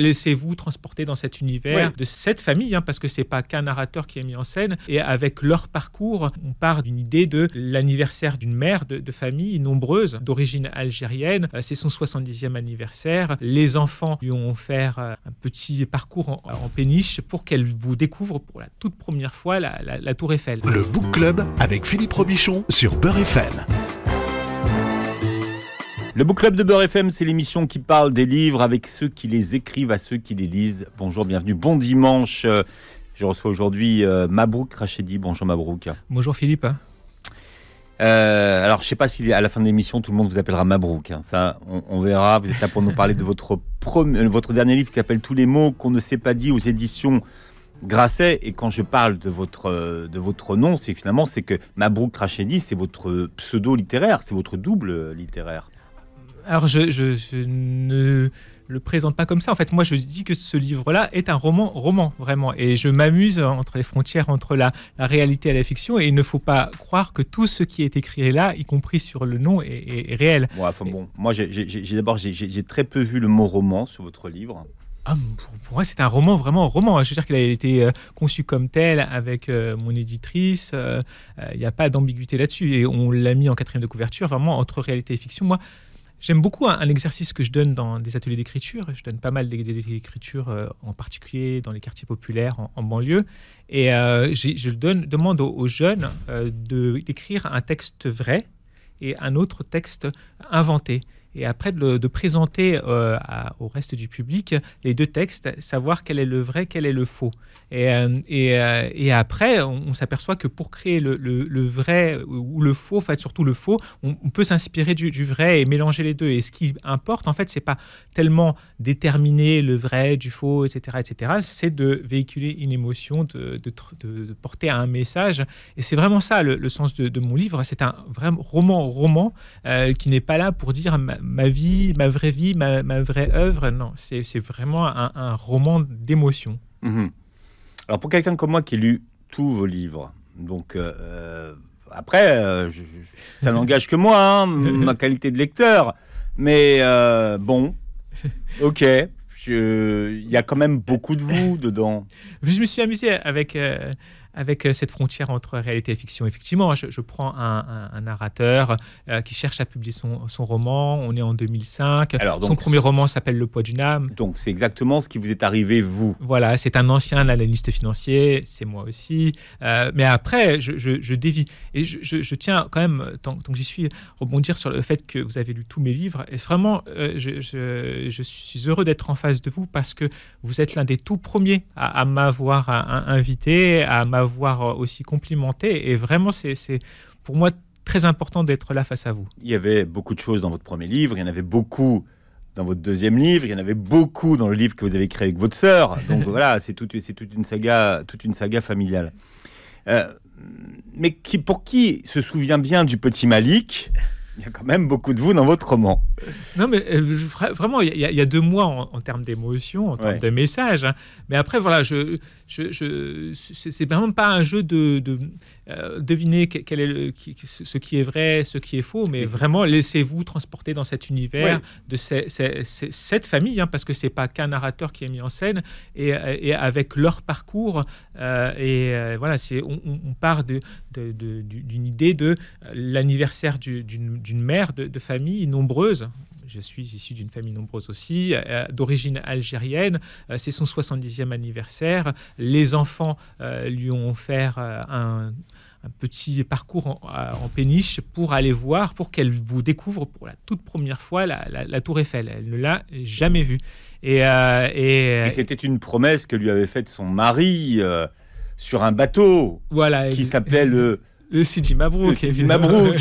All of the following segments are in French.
Laissez-vous transporter dans cet univers de cette famille, hein, parce que c'est pas qu'un narrateur qui est mis en scène. Et avec leur parcours, on part d'une idée de l'anniversaire d'une mère de, famille nombreuse d'origine algérienne. Euh, c'est son 70e anniversaire. Les enfants lui ont offert euh, un petit parcours en, péniche pour qu'elle vous découvre pour la toute première fois la, Tour Eiffel. Le Book Club avec Philippe Robichon sur Beurre FM. Le Book Club de Beurre FM, c'est l'émission qui parle des livres avec ceux qui les écrivent, à ceux qui les lisent. Bonjour, bienvenue, bon dimanche. Euh, je reçois aujourd'hui euh, Mabrouk Rachedi. Bonjour Mabrouk. Bonjour Philippe. Euh, alors, je ne sais pas si à la fin de l'émission, tout le monde vous appellera Mabrouk. Hein. Ça, on, verra. Vous êtes là pour nous parler de votre, votre dernier livre qui s'appelle Tous les mots qu'on ne s'est pas dit aux éditions Grasset. Et quand je parle de votre, de votre nom, c'est finalement c'est que Mabrouk Rachedi, c'est votre pseudo littéraire, c'est votre double littéraire alors je, ne le présente pas comme ça. En fait, moi, je dis que ce livre-là est un roman, roman vraiment, et je m'amuse entre les frontières, entre la, réalité et la fiction. Et il ne faut pas croire que tout ce qui est écrit là, y compris sur le nom, est, réel. enfin, bon, moi, j'ai d'abord j'ai très peu vu le mot roman sur votre livre. Ah, pour, moi, c'est un roman, vraiment roman. Je veux dire qu'il a été euh, conçu comme tel avec euh, mon éditrice. Euh, il n'y a pas d'ambiguïté là-dessus. Et on l'a mis en quatrième de couverture, vraiment entre réalité et fiction. Moi, J'aime beaucoup un, exercice que je donne dans des ateliers d'écriture. Je donne pas mal d'écriture, euh, en particulier dans les quartiers populaires, en, banlieue. Et euh, je donne, demande aux, jeunes euh, de d'écrire un texte vrai et un autre texte inventé et après de, présenter euh, au reste du public les deux textes, savoir quel est le vrai, quel est le faux. Et, euh, euh, et, après, on, s'aperçoit que pour créer le, vrai ou le faux, en fait, surtout le faux, on, peut s'inspirer du, vrai et mélanger les deux. Et ce qui importe, en fait, c'est pas tellement déterminer le vrai du faux, etc., etc. C'est de véhiculer une émotion, de, porter un message. Et c'est vraiment ça le, sens de, mon livre. C'est un vrai roman, roman qui n'est pas là pour dire ma vie, ma vraie vie, ma, vraie œuvre. Non, c'est vraiment un, roman d'émotion. Mhm. Alors pour quelqu'un comme moi qui lu tous vos livres, donc euh, euh, après, euh, ça n'engage que moi, hein, ma qualité de lecteur, mais bon, ok. Il y a quand même beaucoup de vous dedans. Je me suis amusé avec avec euh, cette frontière entre réalité et fiction. Effectivement, je, prends un, narrateur euh, qui cherche à publier son, roman. On est en 2005. son premier roman s'appelle Le poids d'une âme. Donc, c'est exactement ce qui vous est arrivé, vous. Voilà, c'est un ancien analyste financier, c'est moi aussi. Euh, mais après, je, dévie. Et je, tiens quand même, tant, que j'y suis, rebondir sur le fait que vous avez lu tous mes livres. Et vraiment, je, suis heureux d'être en face de vous parce que vous êtes l'un des tout premiers à, à m'avoir invité, à m'avoir avoir euh, aussi complimenté. Et vraiment, c'est pour moi très important d'être là face à vous. Il y avait beaucoup de choses dans votre premier livre, il y en avait beaucoup dans votre deuxième livre, il y en avait beaucoup dans le livre que vous avez créé avec votre sœur. Donc voilà, c'est toute, toute, une saga, toute une saga familiale. Euh, mais qui, pour qui se souvient bien du petit Malik il y a quand même beaucoup de vous dans votre roman. Non, mais euh, vraiment, il y, a deux mois en, termes d'émotion, en termes de message. Hein. Mais après, voilà, je, je, c'est vraiment pas un jeu de, euh, deviner quel est le, ce qui est vrai, ce qui est faux, mais vraiment laissez-vous transporter dans cet univers de cette famille, hein, parce que c'est pas qu'un narrateur qui est mis en scène et, avec leur parcours. Euh, et voilà, c'est on, part d'une de, idée de l'anniversaire du d'une mère de, famille nombreuse je suis issu d'une famille nombreuse aussi, euh, d'origine algérienne. Euh, c'est son 70e anniversaire. Les enfants euh, lui ont offert un, petit parcours en, péniche pour aller voir, pour qu'elle vous découvre pour la toute première fois la, tour Eiffel. Elle ne l'a jamais vue. Et, et, et c'était une promesse que lui avait faite son mari sur un bateau voilà, qui s'appelait le le Sidi Mabrouk. Le Mabrouk.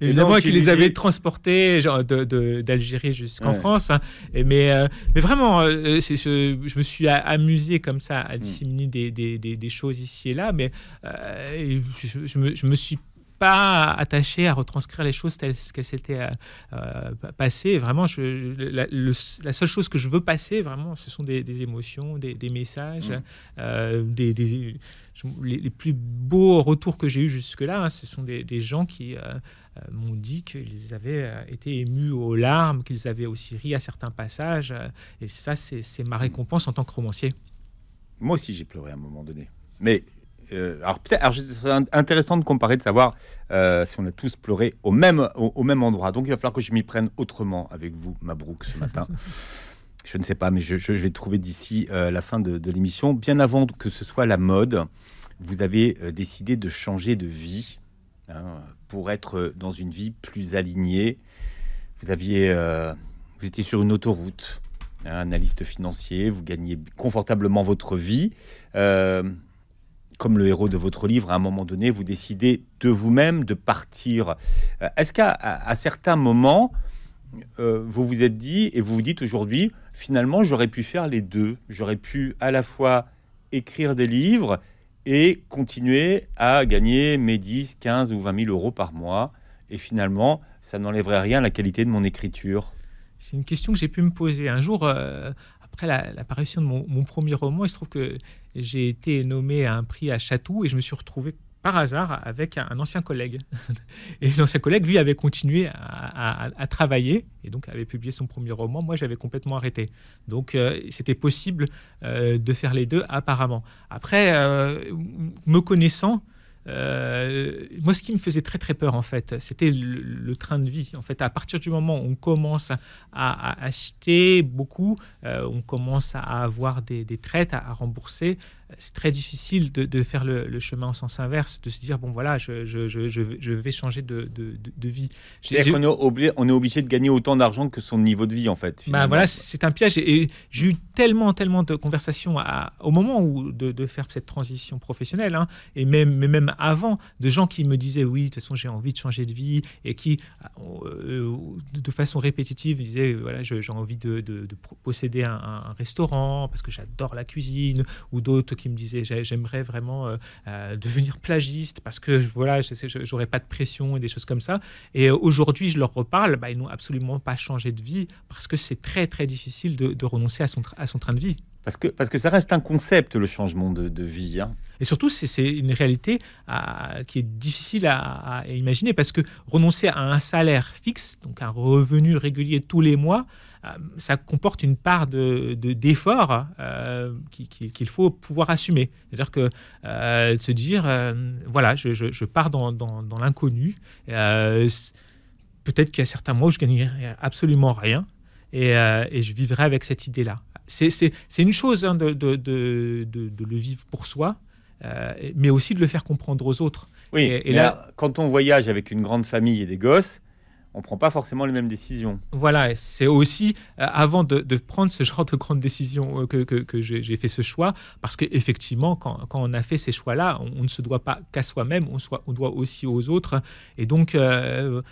évidemment qui les avait transportés d'Algérie jusqu'en France. Hein. mais, euh, mais vraiment, euh, c'est je me suis amusé comme ça à mm. dissimuler des, des, des, choses ici et là, mais euh, je, me, je me suis attaché à retranscrire les choses telles qu'elles s'étaient euh, euh, passées. Vraiment, je, la, seule chose que je veux passer, vraiment, ce sont des, émotions, des, messages, mmh. euh, des, les, plus beaux retours que j'ai eu jusque-là, hein, ce sont des, gens qui m'ont dit qu'ils avaient été émus aux larmes, qu'ils avaient aussi ri à certains passages. et ça, c'est ma récompense en tant que romancier. Moi aussi, j'ai pleuré à un moment donné. Mais euh, alors peut-être, intéressant de comparer, de savoir euh, si on a tous pleuré au même, au, même endroit. Donc il va falloir que je m'y prenne autrement avec vous, Mabrouk, ce matin. je ne sais pas, mais je, vais trouver d'ici euh, la fin de, l'émission. Bien avant que ce soit la mode, vous avez décidé de changer de vie hein, pour être dans une vie plus alignée. Vous aviez, vous étiez sur une autoroute, hein, analyste financier, vous gagnez confortablement votre vie comme le héros de votre livre, à un moment donné, vous décidez de vous-même de partir. Euh, est-ce qu'à à, certains moments, euh, vous vous êtes dit et vous vous dites aujourd'hui, finalement, j'aurais pu faire les deux. J'aurais pu à la fois écrire des livres et continuer à gagner mes 10, 15 ou 20 000 euros par mois. Et finalement, ça n'enlèverait rien à la qualité de mon écriture. C'est une question que j'ai pu me poser. Un jour, euh, après l'apparition parution de mon, mon, premier roman, il se trouve que j'ai été nommé à un prix à Chatou et je me suis retrouvé par hasard avec un ancien collègue. Et l'ancien collègue, lui, avait continué à, travailler et donc avait publié son premier roman. Moi, j'avais complètement arrêté. Donc, euh, c'était possible euh, de faire les deux, apparemment. Après, euh, me connaissant, euh, moi, ce qui me faisait très très peur, en fait, c'était le, train de vie. En fait, à partir du moment où on commence à, acheter beaucoup, euh, on commence à avoir des, traites à rembourser c'est très difficile de, faire le, chemin en sens inverse, de se dire bon voilà, je, je, je, je vais changer de, de, de vie. C'est-à-dire qu'on est, obligé, on est obligé de gagner autant d'argent que son niveau de vie en fait. Bah voilà, c'est un piège. Et, j'ai eu tellement, tellement de conversations à, au moment où de, faire cette transition professionnelle, hein, et même, mais même avant, de gens qui me disaient oui, de toute façon j'ai envie de changer de vie, et qui euh, de façon répétitive disaient voilà, j'ai envie de, posséder un, un restaurant parce que j'adore la cuisine, ou d'autres qui qui me disait j'aimerais vraiment euh, euh, devenir plagiste parce que voilà, j'aurais pas de pression et des choses comme ça. Et euh, aujourd'hui, je leur reparle, bah, ils n'ont absolument pas changé de vie parce que c'est très très difficile de, renoncer à son, à son train de vie. Parce que, parce que ça reste un concept, le changement de, de vie. Hein. Et surtout, c'est une réalité qui est difficile à, à, imaginer, parce que renoncer à un salaire fixe, donc un revenu régulier tous les mois, euh, ça comporte une part de, d'effort hein, euh, qu'il faut pouvoir assumer. C'est-à-dire que euh, de se dire, voilà, je, pars dans, dans, l'inconnu. peut-être qu'il y a certains mois où je gagnerai absolument rien. Et, et, je vivrai avec cette idée-là. C'est une chose hein, de, de, de, le vivre pour soi, mais aussi de le faire comprendre aux autres. Oui, et, là, quand on voyage avec une grande famille et des gosses, on ne prend pas forcément les mêmes décisions. Voilà, c'est aussi euh, avant de, prendre ce genre de grande décision euh, que, j'ai fait ce choix, parce qu'effectivement, quand, quand on a fait ces choix-là, on, ne se doit pas qu'à soi-même, on, on, doit aussi aux autres. Et donc, euh,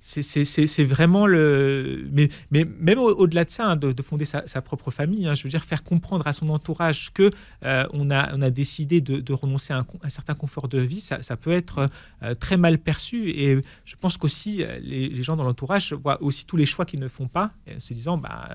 c'est vraiment le. Mais, mais même au-delà de ça, hein, de, fonder sa, propre famille, hein, je veux dire, faire comprendre à son entourage que euh, on, a, on a décidé de, renoncer à un, certain confort de vie, ça, peut être euh, très mal perçu. Et je pense qu'aussi, euh, les, gens dans l'entourage voient aussi tous les choix qu'ils ne font pas, en se disant, bah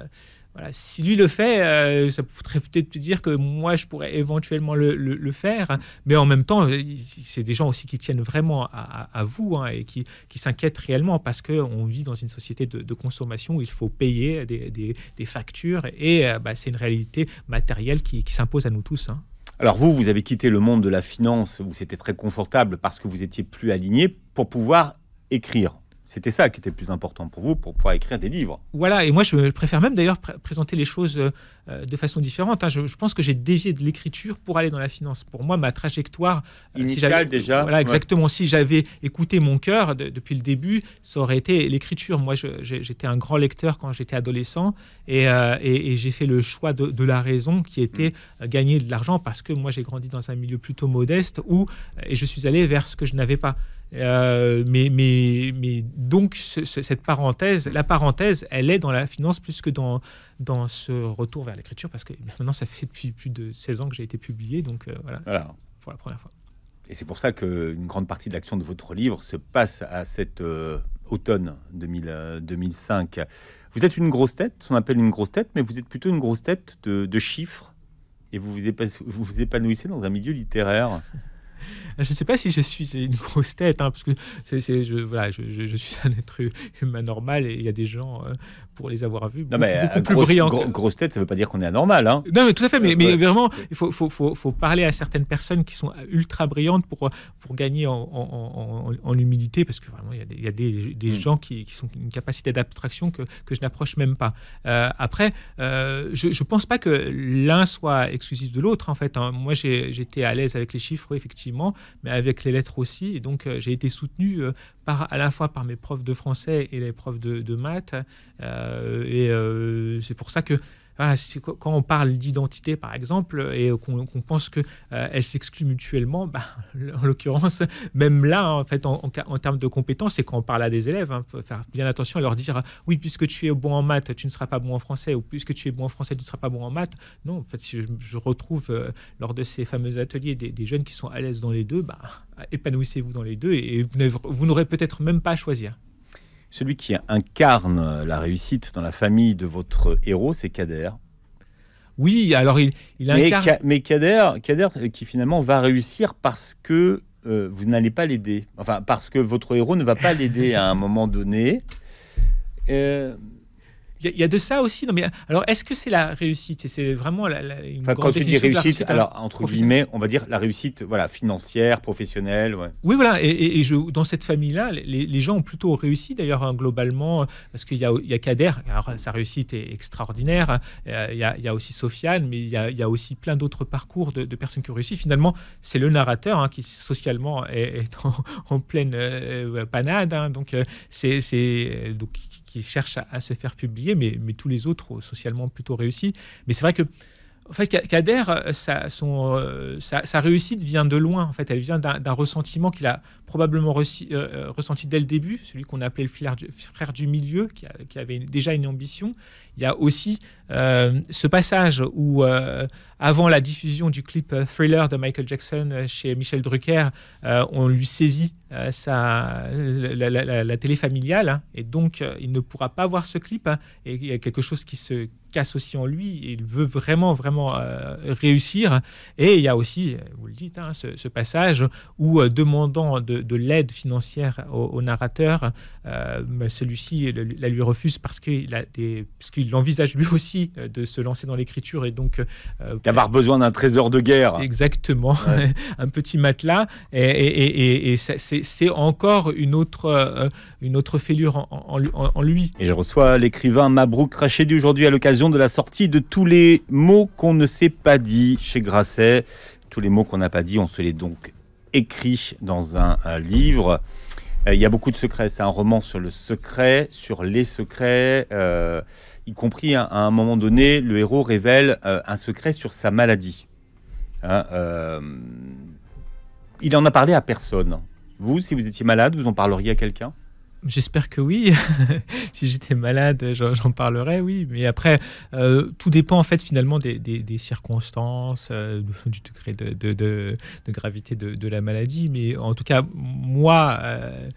si lui le fait, euh, ça pourrait peut-être te dire que moi, je pourrais éventuellement le, faire. mais en même temps, euh, c'est des gens aussi qui tiennent vraiment à, vous hein, et qui, s'inquiètent réellement parce qu'on vit dans une société de, consommation où il faut payer des, factures et euh, bah, c'est une réalité matérielle qui, s'impose à nous tous. Hein. Alors vous, vous avez quitté le monde de la finance où c'était très confortable parce que vous étiez plus aligné pour pouvoir écrire c'était ça qui était le plus important pour vous, pour pouvoir écrire des livres. Voilà, et moi je préfère même d'ailleurs présenter les choses euh, euh, de façon différente. Hein. Je, pense que j'ai dévié de l'écriture pour aller dans la finance. Pour moi, ma trajectoire euh, initiale déjà. Voilà, exactement. Si j'avais écouté mon cœur depuis le début, ça aurait été l'écriture. Moi, j'étais un grand lecteur quand j'étais adolescent, et, j'ai fait le choix de, la raison qui était mm. gagner de l'argent parce que moi j'ai grandi dans un milieu plutôt modeste où et je suis allé vers ce que je n'avais pas. Euh, mais, mais, mais donc, cette parenthèse, la parenthèse, elle est dans la finance plus que dans, dans ce retour vers l'écriture, parce que maintenant, ça fait depuis plus de 16 ans que j'ai été publié, donc euh, voilà, pour la première fois. Et c'est pour ça qu'une grande partie de l'action de votre livre se passe à cet euh, automne 2005. Vous êtes une grosse tête, qu'on appelle une grosse tête, mais vous êtes plutôt une grosse tête de, chiffres, et vous vous épanouissez dans un milieu littéraire. Je ne sais pas si je suis une grosse tête, hein, parce que je, suis un être humain normal et il y a des gens euh, pour les avoir vus. Non, beaucoup, mais plus grosse, grosse tête, ça ne veut pas dire qu'on est anormal. Hein. Non, mais tout à fait. Mais, euh, mais vraiment, il faut, parler à certaines personnes qui sont ultra brillantes pour, pour gagner en, humilité, parce que vraiment, il y a des, mm. gens qui, qui, sont une capacité d'abstraction que, que je n'approche même pas. Euh, après, euh, je ne pense pas que l'un soit exclusif de l'autre, en fait. Hein. moi, Moi, j'étais à l'aise avec les chiffres, effectivement, mais avec les lettres aussi. Et donc, j'ai été soutenu à la fois par mes profs de français et les profs de, de maths. Euh, et euh, c'est pour ça que ah, quand on parle d'identité, par exemple, et qu'on pense qu'elles euh, s'excluent mutuellement, bah, en l'occurrence, même là, en fait, en, termes de compétences, et quand on parle à des élèves, il hein, faut faire bien attention à leur dire oui, puisque tu es bon en maths, tu ne seras pas bon en français, ou puisque tu es bon en français, tu ne seras pas bon en maths. Non, en fait, si je, retrouve euh, lors de ces fameux ateliers des, jeunes qui sont à l'aise dans les deux, bah, épanouissez-vous dans les deux et vous n'aurez peut-être même pas à choisir. Celui qui incarne la réussite dans la famille de votre héros, c'est Kader. Oui, alors il, incarne... Mais, Kader, Kader, euh, qui finalement va réussir parce que euh, vous n'allez pas l'aider. Enfin, parce que votre héros ne va pas l'aider à un moment donné. Euh, il y, a de ça aussi. Non, mais alors, est-ce que c'est la réussite C'est vraiment la, une enfin, quand tu dis réussite, hein. alors entre guillemets, on va dire la réussite, voilà, financière, professionnelle. Oui, voilà. Et, je, dans cette famille-là, les, gens ont plutôt réussi d'ailleurs hein, globalement, parce qu'il y a, y a Kader. sa réussite est extraordinaire. Hein, euh, il y a, y a aussi Sofiane, mais il y a, y a aussi plein d'autres parcours de, personnes qui ont réussi. Finalement, c'est le narrateur qui socialement est, en, pleine euh, panade. donc, euh, c'est donc qui à, se faire publier, mais, mais tous les autres euh, socialement plutôt réussis. Mais c'est vrai que en fait, Kader, euh, euh, sa, sa, réussite vient de loin. En fait, elle vient d'un ressentiment qu'il a probablement ressenti dès le début, celui qu'on appelait le frère du milieu, qui, avait déjà une ambition. Il y a aussi ce passage où, avant la diffusion du clip euh, Thriller de Michael Jackson euh, chez Michel Drucker, euh, on lui saisit sa, la, télé familiale hein, et donc il ne pourra pas voir ce clip. Hein, et il y a quelque chose qui se casse aussi en lui. il veut vraiment, vraiment réussir. Et il y a aussi, vous le dites, hein, ce, passage où demandant de, l'aide financière au, narrateur, celui-ci la lui refuse parce qu'il parce qu'il envisage lui aussi de se lancer dans l'écriture et donc d'avoir besoin d'un trésor de guerre. Exactement, un petit matelas. Et, c'est encore une autre, euh, une autre fêlure en, en, lui. Et je reçois l'écrivain Mabrouk Rachedi aujourd'hui à l'occasion de la sortie de tous les mots qu'on ne s'est pas dit chez Grasset. Tous les mots qu'on n'a pas dit, on se les donc écrit dans un, livre. Euh, il y a beaucoup de secrets. C'est un roman sur le secret, sur les secrets. Euh, y compris hein, à un moment donné, le héros révèle euh, un secret sur sa maladie. Hein, euh, il en a parlé à personne. Vous, si vous étiez malade, vous en parleriez à quelqu'un J'espère que oui. si j'étais malade, j'en parlerais, oui. Mais après, euh, tout dépend en fait finalement des, circonstances, euh, du degré de, gravité de, la maladie. Mais en tout cas, moi, euh,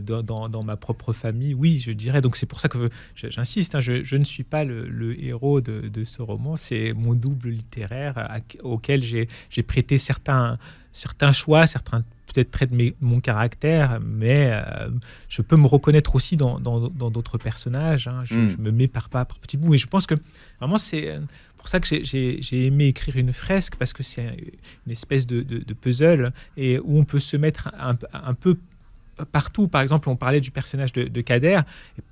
dans, ma propre famille, oui, je dirais. Donc c'est pour ça que j'insiste, hein, je, ne suis pas le, héros de, ce roman, c'est mon double littéraire auquel j'ai prêté certains, certains choix, certains peut-être de, mon caractère, mais euh, je peux me reconnaître aussi dans d'autres personnages. Hein. Hmm. Je, me mets par pas par petits bouts. Et je pense que vraiment, c'est euh, pour ça que j'ai aimé écrire une fresque, parce que c'est une espèce de, puzzle et où on peut se mettre un, un peu partout. Par exemple, on parlait du personnage de, Kader.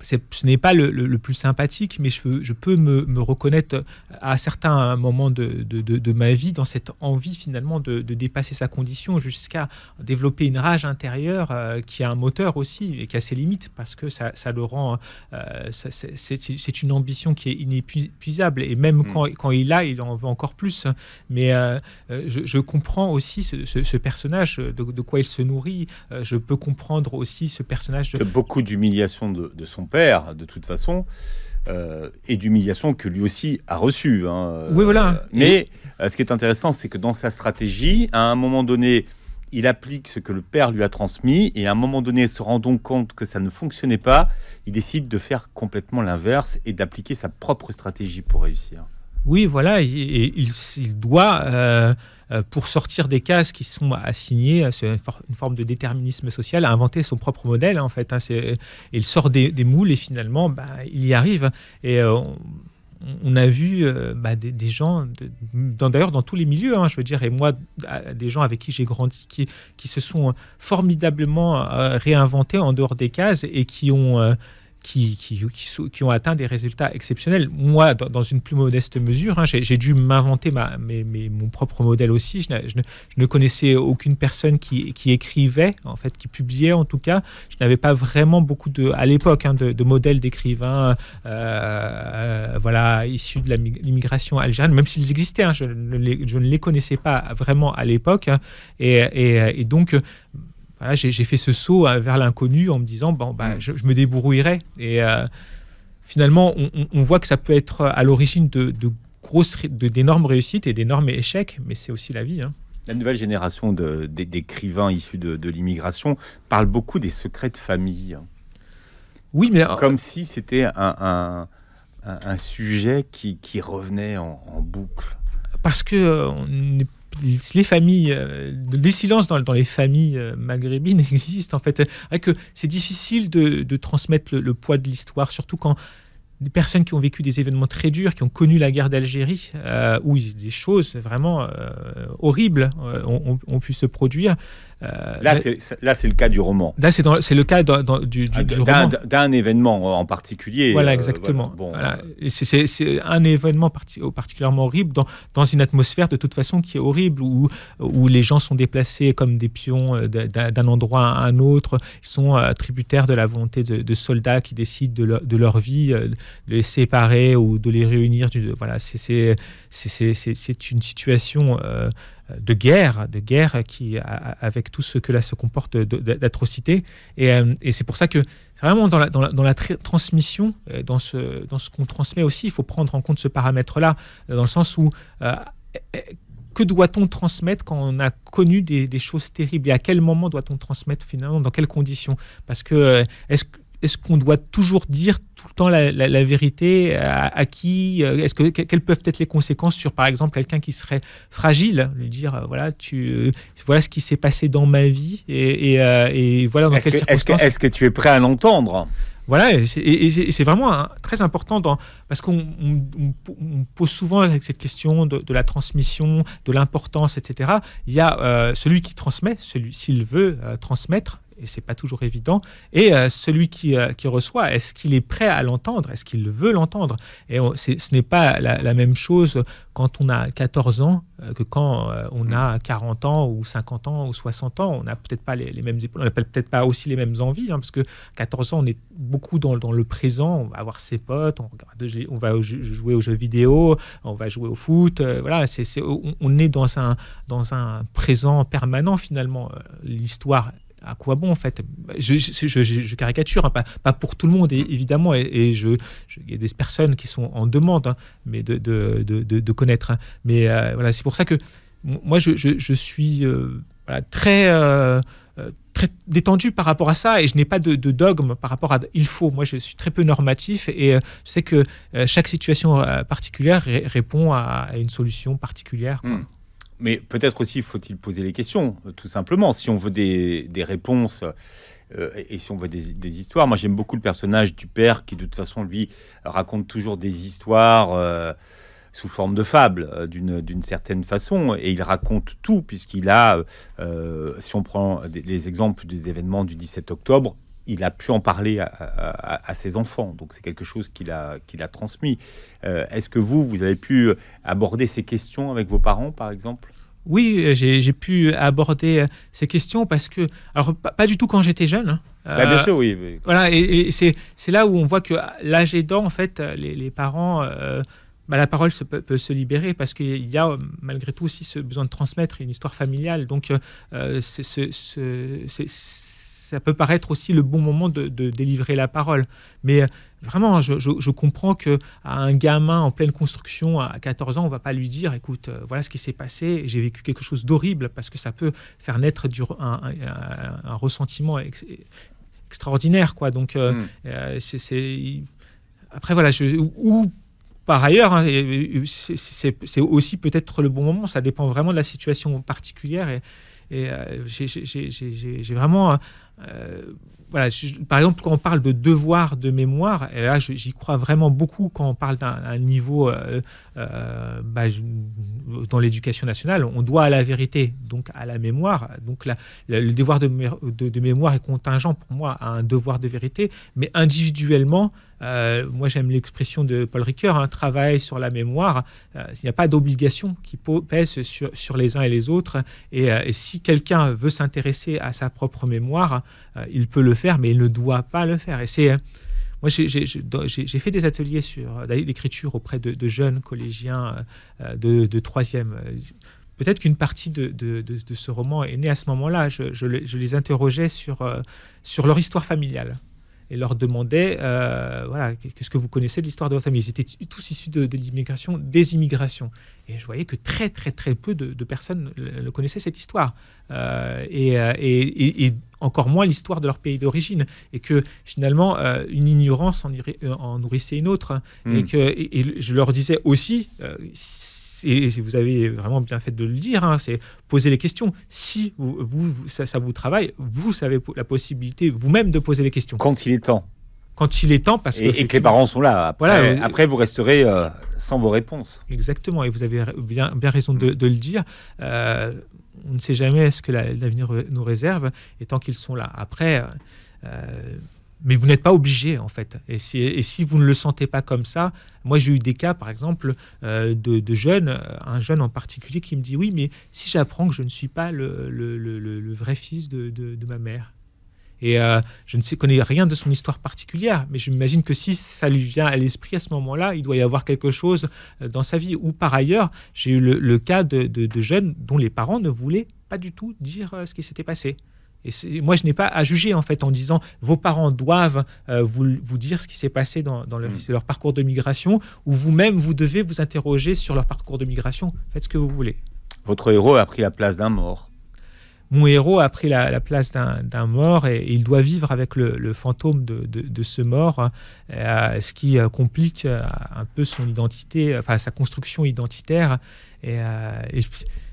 Ce n'est pas le, plus sympathique, mais je, peux me, reconnaître à certains moments de, ma vie dans cette envie finalement de, dépasser sa condition jusqu'à développer une rage intérieure euh, qui a un moteur aussi et qui a ses limites parce que ça, le rend. Euh, c'est une ambition qui est inépuisable et même mm. quand, quand, il a, il en veut encore plus. Mais euh, je, comprends aussi ce, ce personnage, de, quoi il se nourrit. je peux comprendre aussi ce personnage. De... Beaucoup d'humiliation de, son père, de toute façon. Euh, et d'humiliation que lui aussi a reçue. Hein. Oui, voilà. Euh, mais euh, ce qui est intéressant, c'est que dans sa stratégie, à un moment donné, il applique ce que le père lui a transmis et à un moment donné, se rendant compte que ça ne fonctionnait pas, il décide de faire complètement l'inverse et d'appliquer sa propre stratégie pour réussir. Oui, voilà, il, doit, euh, euh, pour sortir des cases qui sont assignées à une, forme de déterminisme social, inventer son propre modèle, hein, en fait. Hein, euh, il sort des, moules et finalement, bah, il y arrive. Et on, a vu bah, des, gens, d'ailleurs dans tous les milieux, hein, je veux dire, et moi, des gens avec qui j'ai grandi, qui, se sont formidablement réinventés en dehors des cases et qui ont qui, qui, qui, ont atteint des résultats exceptionnels. Moi, dans, une plus modeste mesure, hein, j'ai dû m'inventer ma, mon propre modèle aussi. Je, je, ne, connaissais aucune personne qui, écrivait, en fait, qui publiait en tout cas. Je n'avais pas vraiment beaucoup de, à l'époque, hein, de, modèles d'écrivains, euh, euh, voilà, issus de l'immigration algérienne, même s'ils existaient. Hein. je, ne les, je, ne les, connaissais pas vraiment à l'époque. Et, et, et donc voilà, j'ai fait ce saut euh, vers l'inconnu en me disant bon, bah, mm. je, me débrouillerai. Et euh, finalement, on, voit que ça peut être euh, à l'origine de, de, grosses, d'énormes réussites et d'énormes échecs, mais c'est aussi la vie. Hein. La nouvelle génération d'écrivains issus de, l'immigration parle beaucoup des secrets de famille. Hein. Oui, mais comme si c'était un, un, sujet qui, qui revenait en, boucle. Parce que n'est les familles, euh, les silences dans, les familles euh, maghrébines existent en fait. que c'est difficile de, transmettre le, poids de l'histoire, surtout quand des personnes qui ont vécu des événements très durs, qui ont connu la guerre d'Algérie, euh, où des choses vraiment horribles ont, pu se produire, euh, là, c'est le cas du roman. Là, c'est le cas du, ah, roman. D'un événement en particulier. Voilà, euh, exactement. bon, euh, C'est un événement oh, particulièrement horrible dans, dans une atmosphère de toute façon qui est horrible, où, où les gens sont déplacés comme des pions d'un endroit à un autre. Ils sont tributaires de la volonté de, soldats qui décident de leur, vie, de les séparer ou de les réunir. voilà, c'est une situation de guerre, de guerre qui, avec tout ce que là se comporte d'atrocité. Et, euh, et c'est pour ça que vraiment dans la, dans la, transmission, euh, dans ce, dans ce qu'on transmet aussi, il faut prendre en compte ce paramètre-là, euh, dans le sens où eh, eh, que doit-on transmettre quand on a connu des, des, choses terribles et à quel moment doit-on transmettre finalement, dans quelles conditions Parce que est-ce que est-ce qu'on doit toujours dire tout le temps la, vérité à, qui euh, Est-ce que quelles peuvent être les conséquences sur, par exemple, quelqu'un qui serait fragile Lui dire euh, voilà, tu euh, voilà ce qui s'est passé dans ma vie et, voilà dans quelles circonstances. Est-ce que, tu es prêt à l'entendre voilà, et c'est vraiment très important dans, parce qu'on pose souvent cette question de, la transmission, de l'importance, etc. Il y a celui qui transmet, celui s'il veut transmettre, et c'est pas toujours évident. Et euh, celui qui, euh, qui reçoit, est-ce qu'il est prêt à l'entendre Est-ce qu'il veut l'entendre Et on, ce n'est pas la, même chose quand on a 14 ans euh, que quand mm. on a 40 ans ou 50 ans ou 60 ans. On n'a peut-être pas les, mêmes épaules, on n'a peut-être pas aussi les mêmes envies, hein, parce que 14 ans, on est beaucoup dans, dans, le présent. On va avoir ses potes, on, va jouer aux jeux vidéo, on va jouer au foot. voilà, c'est on, on, est dans un, dans un présent permanent finalement. L'histoire à quoi bon en fait je, je, caricature, hein, pas, pour tout le monde évidemment, et, je, il y a des personnes qui sont en demande, hein, mais de, de, de, connaître. Hein. Mais euh, voilà, c'est pour ça que moi je, suis euh, très euh, très détendu par rapport à ça et je n'ai pas de, dogme par rapport à il faut. Moi, je suis très peu normatif et je sais que chaque situation particulière répond à, une solution particulière. Mmh. Mais peut-être aussi faut-il poser les questions, euh, tout simplement. Si on veut des, réponses euh, et, si on veut des, histoires, moi j'aime beaucoup le personnage du père qui, de toute façon, lui raconte toujours des histoires euh, sous forme de fable, d'une certaine façon. Et il raconte tout, puisqu'il a, si on prend les exemples des événements du 17 octobre, il a pu en parler à, ses enfants. Donc c'est quelque chose qu'il a, qu'il a transmis. Euh, est-ce que vous, vous avez pu aborder ces questions avec vos parents, par exemple oui, euh, j'ai pu aborder euh, ces questions parce que, alors pas, du tout quand j'étais jeune. Hein. Bah, bien sûr, oui. Voilà, et, c'est là où on voit que l'âge aidant, en fait, les, parents bah, la parole peut, se libérer parce qu'il y a malgré tout aussi ce besoin de transmettre une histoire familiale. Donc, c'est ça peut paraître aussi le bon moment de, délivrer la parole. Mais euh, vraiment, je, comprends que à un gamin en pleine construction à 14 ans, on va pas lui dire, écoute, euh, voilà ce qui s'est passé, j'ai vécu quelque chose d'horrible, parce que ça peut faire naître du, un, ressentiment extraordinaire, quoi. Donc, euh, hmm. c'est après voilà, je, ou par ailleurs, hein, c'est aussi peut-être le bon moment. Ça dépend vraiment de la situation particulière et, et j'ai vraiment uh, voilà, par exemple, quand on parle de devoir de mémoire, et là, j'y crois vraiment beaucoup quand on parle d'un niveau euh, euh, bah, dans l'éducation nationale, on doit à la vérité, donc à la mémoire. Donc le devoir de, mémoire est contingent pour moi à un devoir de vérité, mais individuellement, euh, moi j'aime l'expression de Paul Ricoeur, un hein, travail sur la mémoire, il n'y a pas d'obligation qui pèse sur, les uns et les autres. et si quelqu'un veut s'intéresser à sa propre mémoire, euh, il peut le faire, mais il ne doit pas le faire. Et c'est euh, moi, j'ai fait des ateliers sur euh, l'écriture auprès de, jeunes collégiens de, troisième. Peut-être qu'une partie de, ce roman est née à ce moment-là. Je, les interrogeais sur leur histoire familiale et leur demandait euh, voilà, qu'est-ce que vous connaissez de l'histoire de votre famille. Ils étaient tous issus de, l'immigration, des immigrations. Et je voyais que très, très, très peu de, personnes le connaissaient cette histoire. Euh, euh, et, encore moins l'histoire de leur pays d'origine. Et que finalement, une ignorance en, nourrissait une autre. Hein. Hmm. Et, que, et, je leur disais aussi et vous avez vraiment bien fait de le dire, hein, c'est poser les questions. Si vous, ça, ça, vous travaille, vous avez la possibilité vous-même de poser les questions. Quand il est temps. Quand il est temps, parce que, et que les parents sont là. Après, voilà, euh, euh, après vous resterez euh, sans vos réponses. Exactement, et vous avez bien, bien raison de, le dire. on ne sait jamais ce que l'avenir nous réserve, et tant qu'ils sont là. Après, mais vous n'êtes pas obligé en fait. Et si, vous ne le sentez pas comme ça, moi j'ai eu des cas par exemple euh, de, jeunes, euh, un jeune en particulier qui me dit oui, mais si j'apprends que je ne suis pas le, vrai fils de, ma mère. Et euh, je ne sais, connais rien de son histoire particulière, mais je m'imagine que si ça lui vient à l'esprit à ce moment-là, il doit y avoir quelque chose dans sa vie. Ou par ailleurs, j'ai eu le, cas de, jeunes dont les parents ne voulaient pas du tout dire ce qui s'était passé moi, je n'ai pas à juger en fait en disant vos parents doivent euh, vous, vous, dire ce qui s'est passé dans, mm. leur, parcours de migration ou vous-même, vous devez vous interroger sur leur parcours de migration. Faites ce que vous voulez. Votre héros a pris la place d'un mort. Mon héros a pris la, place d'un mort et, il doit vivre avec le, fantôme de, ce mort, euh, ce qui complique euh, un peu son identité, enfin sa construction identitaire. Et, et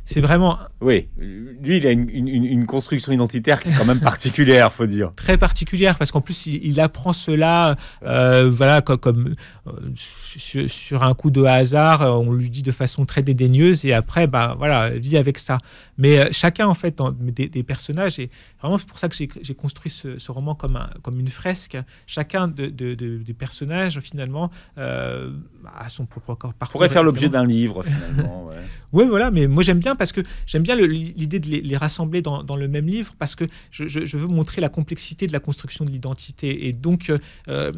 c'est vraiment. Oui, lui, il a une, construction identitaire qui est quand même particulière, faut dire. Très particulière, parce qu'en plus, il, apprend cela, euh, voilà, comme, euh, sur, un coup de hasard, euh, on lui dit de façon très dédaigneuse, et après, bah voilà, vit avec ça. Mais chacun, en fait, des, personnages, et vraiment, c'est pour ça que j'ai construit ce, roman comme, un, comme une fresque. Chacun de, des personnages, finalement, a son propre corps. Pourrait faire l'objet d'un livre, finalement. Oui, ouais, voilà, mais moi, j'aime bien parce que j'aime bien l'idée de les, rassembler dans, le même livre parce que je, veux montrer la complexité de la construction de l'identité et donc euh,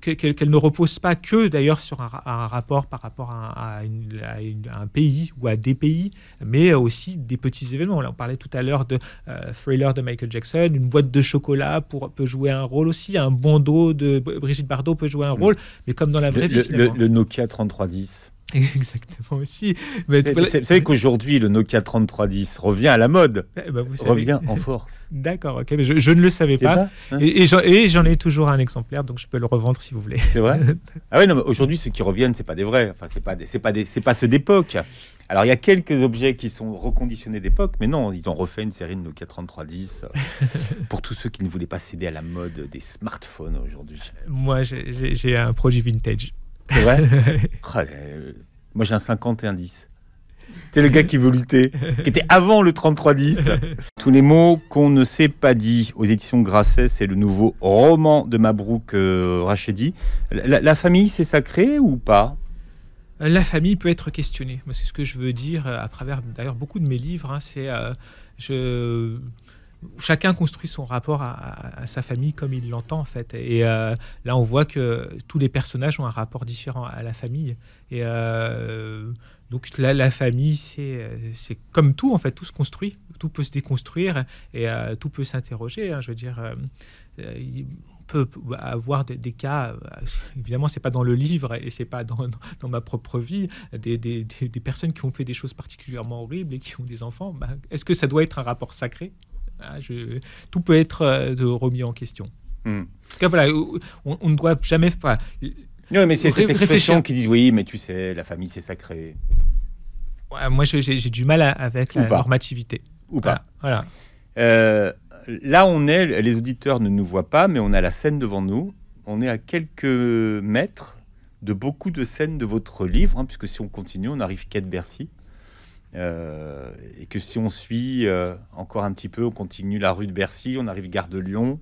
qu'elle ne repose pas que d'ailleurs sur un, rapport par rapport à, un pays ou à des pays, mais aussi des petits événements. on parlait tout à l'heure de euh, Thriller de Michael Jackson, une boîte de chocolat peut jouer un rôle aussi, un bandeau de Brigitte Bardot peut jouer un mm. rôle, mais comme dans la vraie vie. le Nokia 3310. Exactement aussi. Mais vous, savez qu'aujourd'hui, le Nokia 3310 revient à la mode, eh ben, vous revient en force. D'accord, ok, mais je, ne le savais pas. Hein. et, j'en ai toujours un exemplaire, donc je peux le revendre si vous voulez. C'est vrai Ah oui, non, mais aujourd'hui, ceux qui reviennent, c'est pas des vrais. Enfin, c'est pas, des, pas, des, pas ceux d'époque. Alors, il y a quelques objets qui sont reconditionnés d'époque, mais non, ils ont refait une série de Nokia 3310 euh, pour tous ceux qui ne voulaient pas céder à la mode des smartphones aujourd'hui. Moi, j'ai un projet vintage. Moi, vrai oh, euh, Moi, j'ai un 51-10. C'est le gars qui veut lutter, qui était avant le 33-10. Tous les mots qu'on ne s'est pas dit aux éditions Grasset, c'est le nouveau roman de Mabrouk euh, Rachedi. La, famille, c'est sacré ou pas la famille peut être questionnée. c'est ce que je veux dire euh, à travers d'ailleurs beaucoup de mes livres. Hein. c'est je chacun construit son rapport à, sa famille comme il l'entend en fait. Et euh, là, on voit que tous les personnages ont un rapport différent à la famille. Et euh, donc la, la famille, c'est comme tout en fait, tout se construit, tout peut se déconstruire et euh, tout peut s'interroger. Hein. je veux dire. on peut avoir des, cas, évidemment, c'est pas dans le livre et c'est pas dans, ma propre vie, des, personnes qui ont fait des choses particulièrement horribles et qui ont des enfants. Bah, est-ce que ça doit être un rapport sacré ah, je... Tout peut être euh, remis en question. Hmm. En tout cas, voilà, euh, on, ne doit jamais. non, mais c'est cette expression qui dit oui, mais tu sais, la famille, c'est sacré. moi, j'ai du mal avec la normativité. Ou pas. Voilà. Euh, là, on est, les auditeurs ne nous voient pas, mais on a la scène devant nous. On est à quelques mètres de beaucoup de scènes de votre livre, hein, puisque si on continue, on arrive qu'à Bercy. Euh, et que si on suit euh, encore un petit peu, on continue la rue de Bercy, on arrive gare de Lyon,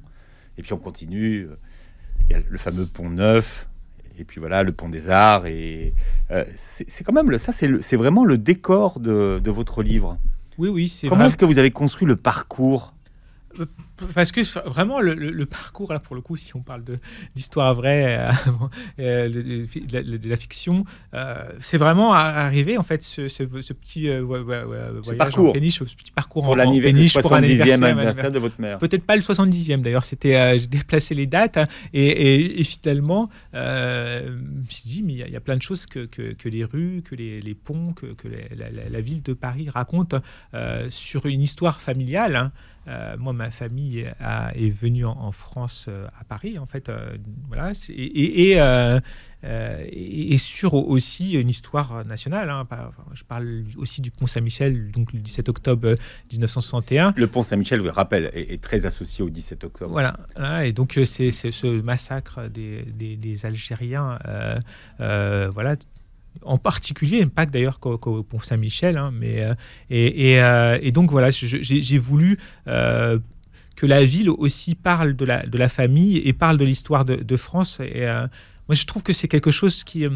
et puis on continue. Euh, il y a le fameux pont Neuf, et puis voilà le pont des Arts. Et c'est quand même le, ça, c'est vraiment le décor de, votre livre. Oui, oui, c'est. Comment est-ce que vous avez construit le parcours parce que vraiment le, parcours là pour le coup si on parle d'histoire vraie euh, euh, de, la fiction euh, c'est vraiment arrivé en fait ce, petit parcours. ce petit parcours pour l'anniversaire de votre mère peut-être pas le 70e d'ailleurs c'était j'ai déplacé les dates hein, et, finalement je me suis dit mais il y, a plein de choses que, que, les rues que les, ponts que, la, ville de Paris raconte sur une histoire familiale hein. moi ma famille euh, est venu en, France, euh, à Paris, en fait. Euh, voilà, et, et, sur aussi une histoire nationale. Hein, je parle aussi du Pont Saint-Michel, donc le 17 octobre 1961. Le Pont Saint-Michel, vous rappelle, est, est, très associé au 17 octobre. Voilà, et donc c'est ce massacre des, des, Algériens, voilà, en particulier, pas d'ailleurs qu'au Pont Saint-Michel, hein, mais et, et, donc voilà, j'ai voulu que la ville aussi parle de la, de la famille et parle de l'histoire de, France. Et euh, moi, je trouve que c'est quelque chose qui euh,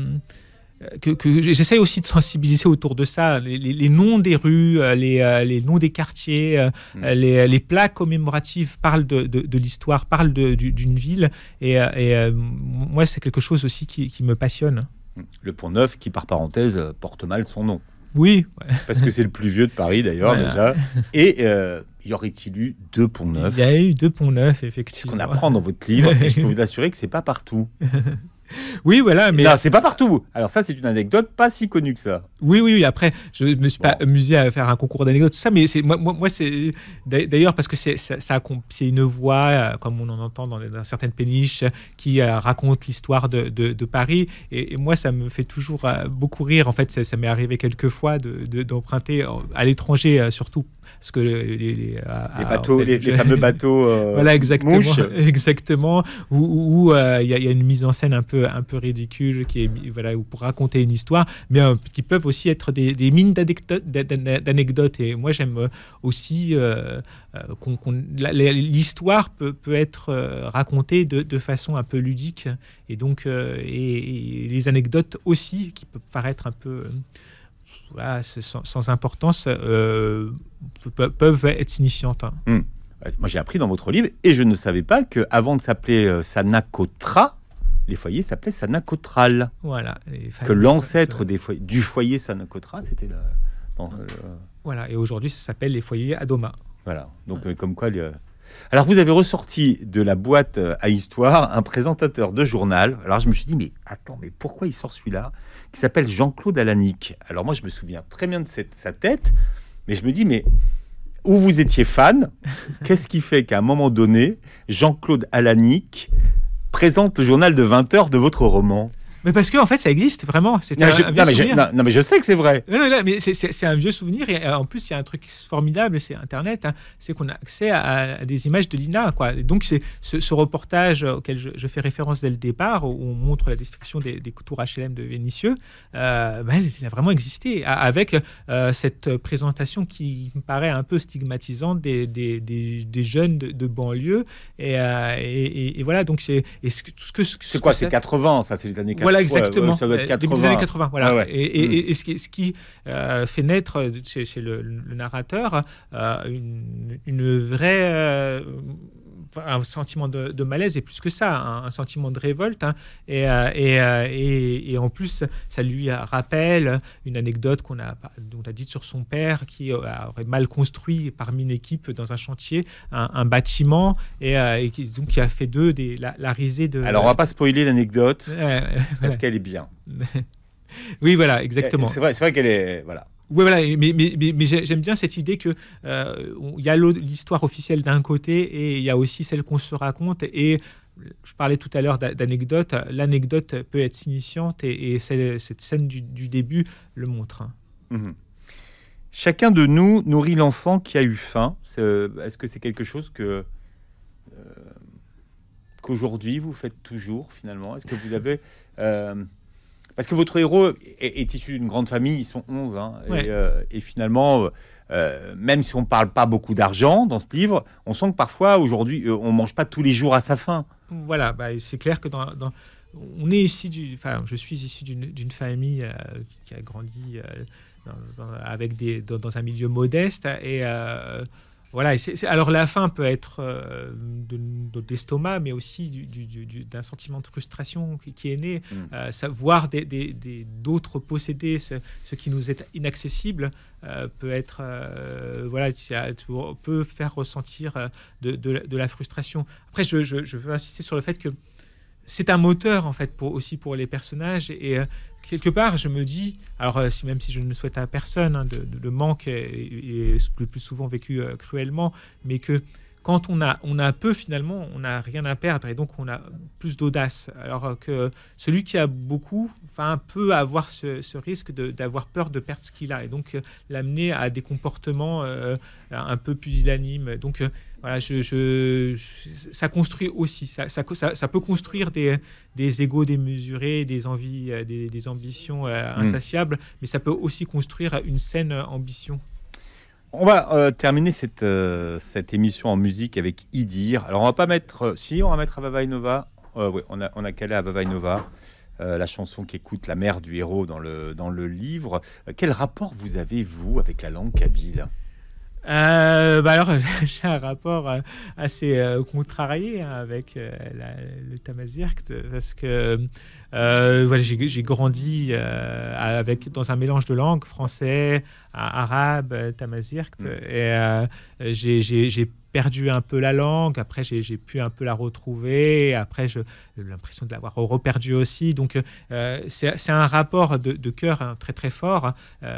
que, que aussi de sensibiliser autour de ça, les, noms des rues, euh, les, noms des quartiers, mm. les, plaques commémoratives parlent de, l'histoire, parlent d'une ville. Et, moi, c'est quelque chose aussi qui, qui me passionne. Mm. Le pont neuf, qui par parenthèse porte mal son nom. Oui. Parce que c'est le plus vieux de Paris d'ailleurs déjà. Et il euh, y aurait-il eu deux ponts neufs Il y a eu deux ponts neufs, effectivement. Ce qu'on apprend dans votre livre, et je peux vous assurer que c'est pas partout. Oui, voilà, mais. Non, c'est pas partout. Alors, ça, c'est une anecdote pas si connue que ça. Oui, oui, Après, je me suis pas amusé à faire un concours d'anecdotes, tout ça, mais c'est, moi, moi, c'est. D'ailleurs, parce que c'est, ça, c'est une voix, euh, comme on en entend dans, certaines péniches, qui euh, raconte l'histoire de, Paris. Et, moi, ça me fait toujours euh, beaucoup rire. En fait, ça, m'est arrivé quelques fois d'emprunter à l'étranger, surtout ce que les, bateaux, les, fameux bateaux. Euh, voilà, exactement, exactement. Où euh, il y, a une mise en scène un peu, un peu ridicule qui est voilà pour raconter une histoire, mais euh, qui peuvent aussi être des, mines d'anecdotes. Et moi, j'aime aussi qu'on, l'histoire peut, peut être racontée de, de, façon un peu ludique, et donc et les anecdotes aussi qui peuvent paraître un peu voilà, sans, importance euh, peuvent être signifiantes. Hein. Hmm. Moi, j'ai appris dans votre livre, et je ne savais pas qu'avant de s'appeler euh, Sanakotra, les foyers s'appelaient Sanakotral. Voilà. Que l'ancêtre des foyers, du foyer Sanakotra, c'était le, euh, Voilà, et aujourd'hui, ça s'appelle les foyers Adoma. Voilà, donc comme quoi... Alors vous avez ressorti de la boîte euh, à histoire un présentateur de journal. Alors je me suis dit, mais attends, mais pourquoi il sort celui-là Qui s'appelle Jean-Claude Alanic. Alors moi je me souviens très bien de sa tête, mais je me dis, mais où vous étiez fan, qu'est-ce qui fait qu'à un moment donné, Jean-Claude Alanic présente le journal de 20 heures de votre roman mais parce que en fait, ça existe vraiment. C'est non, mais je, sais que c'est vrai. non, mais c'est, un vieux souvenir. Et euh, en plus, il y a un truc formidable, c'est Internet, hein. c'est qu'on a accès à, des images de l'INA. Quoi. donc, c'est ce, reportage auquel je, fais référence dès le départ, où on montre la destruction des, des tours HLM de Vénitieux, il euh, ben, a vraiment existé, avec euh, cette présentation qui me paraît un peu stigmatisante des, jeunes de, banlieue. Et, voilà, donc c'est... ce, ce, c'est quoi, c'est 80, ça, c'est les années 80 voilà, exactement. ça doit être 80. Euh, début des années 80. Voilà. Et, mm. et, et, ce qui, ce qui euh, fait naître euh, chez, chez le, le, narrateur une, une vraie un sentiment de, malaise et plus que ça, hein, un, sentiment de révolte. Hein. et, euh, euh, et, et, en plus, ça lui rappelle une anecdote qu'on a, bah, a dite sur son père qui euh, aurait mal construit parmi une équipe dans un chantier un, bâtiment et, qui, donc qui a fait d'eux la, risée de. Alors on va pas spoiler l'anecdote parce qu'elle est bien. oui, voilà, exactement. C'est vrai, c'est vrai qu'elle est voilà. Oui, voilà, mais, mais, j'aime bien cette idée qu'il euh, y a l'histoire officielle d'un côté et il y a aussi celle qu'on se raconte. Et je parlais tout à l'heure d'anecdotes. L'anecdote peut être signifiante et, cette scène du, début le montre. Hein. Mmh Chacun de nous nourrit l'enfant qui a eu faim. Euh, est-ce que c'est quelque chose que euh, qu'aujourd'hui vous faites toujours finalement Est-ce que vous avez euh, parce que votre héros est, issu d'une grande famille, ils sont 11. Hein, euh, et, finalement, euh, euh, même si on ne parle pas beaucoup d'argent dans ce livre, on sent que parfois, aujourd'hui, on ne mange pas tous les jours à sa faim. Voilà, bah, c'est clair que dans, on est ici du, enfin, je suis issu d'une famille qui a grandi dans, avec des, dans, un milieu modeste et voilà, alors la faim peut être euh, d'estomac, mais aussi d'un sentiment de frustration qui, est né, mm. euh, Voir savoir d'autres posséder ce, qui nous est inaccessible euh, peut être voilà peut faire ressentir de, la frustration. Après, je, veux insister sur le fait que c'est un moteur en fait pour aussi pour les personnages et quelque part, je me dis, alors euh, même si je ne le souhaite à personne, hein, de, le manque est, le plus souvent vécu euh, cruellement, mais que quand on a, on a peu finalement, on n'a rien à perdre et donc on a plus d'audace. Alors euh, que celui qui a beaucoup enfin, peut avoir ce, risque d'avoir peur de perdre ce qu'il a et donc euh, l'amener à des comportements euh, un peu pusillanimes. Donc voilà, je, ça construit aussi, ça, ça, peut construire des, des égaux démesurés, des envies, des, ambitions hmm. insatiables, mais ça peut aussi construire une saine ambition. On va euh, terminer cette, euh, cette émission en musique avec Idir. Alors, on va pas mettre. Euh, si, on va mettre Ava Nova. oui, on a, on a calé à Nova. la chanson qu'écoute la mère du héros dans le, dans le livre. quel rapport vous avez, vous, avec la langue kabyle bah alors j'ai un rapport assez contrarié hein, avec le tamazirkt parce que euh, voilà, j'ai grandi euh, avec, dans un mélange de langues, français, arabe, euh, tamazight mm. Et j'ai perdu un peu la langue, après j'ai pu un peu la retrouver, après j'ai l'impression de l'avoir reperdue aussi. Donc c'est un rapport de, de cœur hein, très très fort,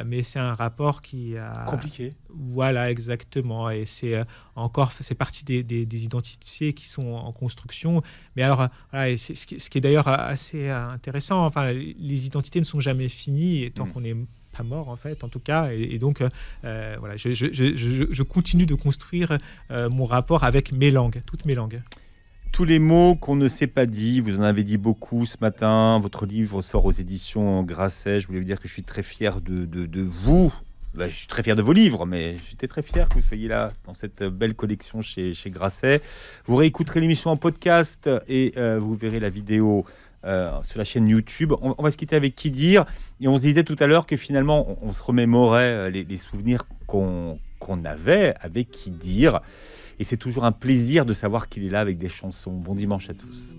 mais c'est un rapport qui a... Compliqué. Voilà, exactement. Et c'est encore, c'est partie des, identités qui sont en construction. Mais alors, ce qui, ce qui est d'ailleurs assez intéressant. Enfin, les identités ne sont jamais finies et tant mm. qu'on n'est pas mort en fait, en tout cas. Et, donc, euh, euh, voilà, je, continue de construire euh, mon rapport avec mes langues, toutes mes langues. Tous les mots qu'on ne s'est pas dit, vous en avez dit beaucoup ce matin. Votre livre sort aux éditions Grasset. Je voulais vous dire que je suis très fier de, vous. Bah, je suis très fier de vos livres, mais j'étais très fier que vous soyez là dans cette belle collection chez, chez Grasset. Vous réécouterez l'émission en podcast et vous verrez la vidéo euh, sur la chaîne YouTube. On, va se quitter avec qui dire. Et on se disait tout à l'heure que finalement, on, se remémorait euh, les, souvenirs qu'on avait avec qui dire. Et c'est toujours un plaisir de savoir qu'il est là avec des chansons. Bon dimanche à tous.